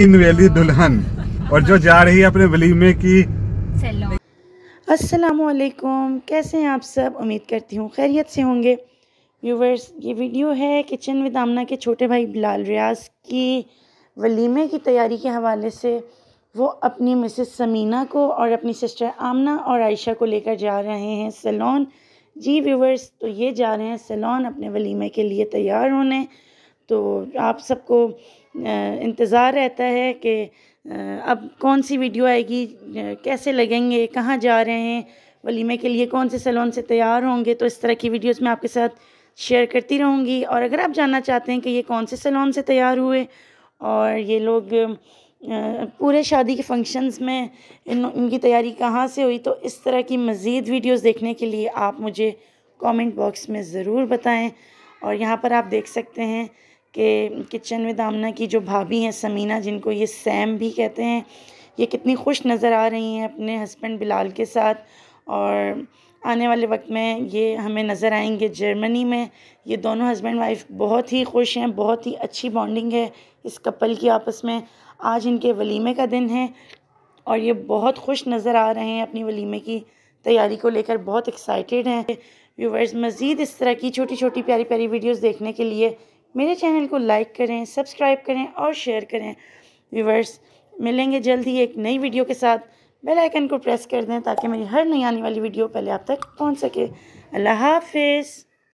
तीन वैली दुल्हन और जो जा रही है अपने वलीमे की वालेकुम कैसे हैं आप सब उम्मीद करती हूँ खैरियत से होंगे व्यूवर्स ये वीडियो है किचन विद आमना के छोटे भाई बिलाल रियाज की वलीमे की तैयारी के हवाले से वो अपनी मिसेस समीना को और अपनी सिस्टर आमना और आयशा को लेकर जा रहे हैं सलोन जी व्यूवर्स तो ये जा रहे हैं सलोन अपने वलीमे के लिए तैयार होने तो आप सबको इंतज़ार रहता है कि अब कौन सी वीडियो आएगी कैसे लगेंगे कहाँ जा रहे हैं वलीमे के लिए कौन से सैलून से तैयार होंगे तो इस तरह की वीडियोस मैं आपके साथ शेयर करती रहूँगी और अगर आप जानना चाहते हैं कि ये कौन से सैलून से तैयार हुए और ये लोग पूरे शादी के फंक्शंस में इन इनकी तैयारी कहाँ से हुई तो इस तरह की मज़ीद वीडियोस देखने के लिए आप मुझे कमेंट बॉक्स में ज़रूर बताएं और यहाँ पर आप देख सकते हैं कि किचन विद आमना की जो भाभी हैं समीना जिनको ये सैम भी कहते हैं ये कितनी खुश नज़र आ रही हैं अपने हस्बैंड बिलाल के साथ और आने वाले वक्त में ये हमें नज़र आएंगे जर्मनी में ये दोनों हस्बैंड वाइफ बहुत ही खुश हैं बहुत ही अच्छी बॉन्डिंग है इस कपल की आपस में आज इनके वलीमे का दिन है और ये बहुत खुश नज़र आ रहे हैं अपनी वलीमे की तैयारी को लेकर बहुत एक्साइटेड हैं व्यूवर्स मज़ीद इस तरह की छोटी छोटी प्यारी प्यारी वीडियोस देखने के लिए मेरे चैनल को लाइक करें सब्सक्राइब करें और शेयर करें व्यूवर्स मिलेंगे जल्द ही एक नई वीडियो के साथ बेल आइकन को प्रेस कर दें ताकि मेरी हर नई आने वाली वीडियो पहले आप तक पहुंच सके अल्लाह हाफिज़